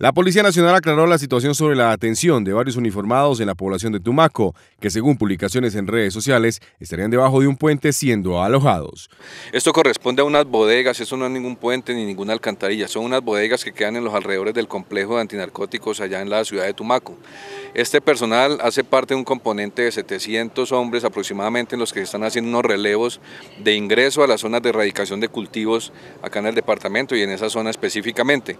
La Policía Nacional aclaró la situación sobre la atención de varios uniformados en la población de Tumaco, que según publicaciones en redes sociales estarían debajo de un puente siendo alojados. Esto corresponde a unas bodegas, eso no es ningún puente ni ninguna alcantarilla, son unas bodegas que quedan en los alrededores del complejo de antinarcóticos allá en la ciudad de Tumaco. Este personal hace parte de un componente de 700 hombres aproximadamente en los que están haciendo unos relevos de ingreso a las zonas de erradicación de cultivos acá en el departamento y en esa zona específicamente.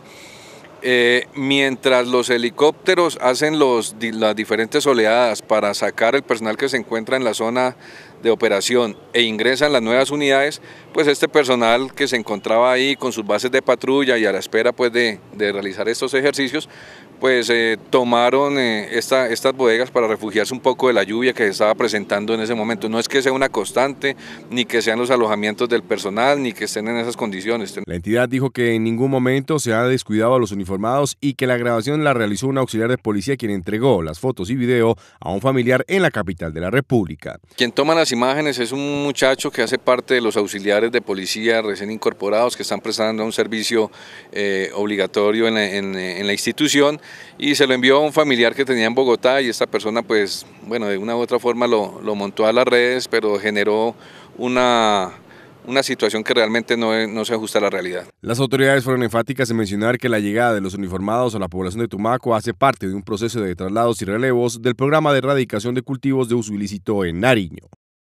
Eh, mientras los helicópteros hacen los, las diferentes oleadas para sacar el personal que se encuentra en la zona de operación e ingresan las nuevas unidades, pues este personal que se encontraba ahí con sus bases de patrulla y a la espera pues de, de realizar estos ejercicios, pues eh, tomaron eh, esta, estas bodegas para refugiarse un poco de la lluvia que se estaba presentando en ese momento. No es que sea una constante, ni que sean los alojamientos del personal, ni que estén en esas condiciones. La entidad dijo que en ningún momento se ha descuidado a los uniformados y que la grabación la realizó un auxiliar de policía quien entregó las fotos y video a un familiar en la capital de la República. Quien toma las imágenes es un muchacho que hace parte de los auxiliares de policía recién incorporados que están prestando un servicio eh, obligatorio en la, institución y se lo envió a un familiar que tenía en Bogotá y esta persona pues bueno de una u otra forma lo, montó a las redes pero generó una, una situación que realmente no, no, se ajusta a la realidad. Las autoridades fueron enfáticas en mencionar que la llegada de los uniformados a la población de Tumaco hace parte de un proceso de traslados y relevos del programa de erradicación de cultivos de uso ilícito en Nariño.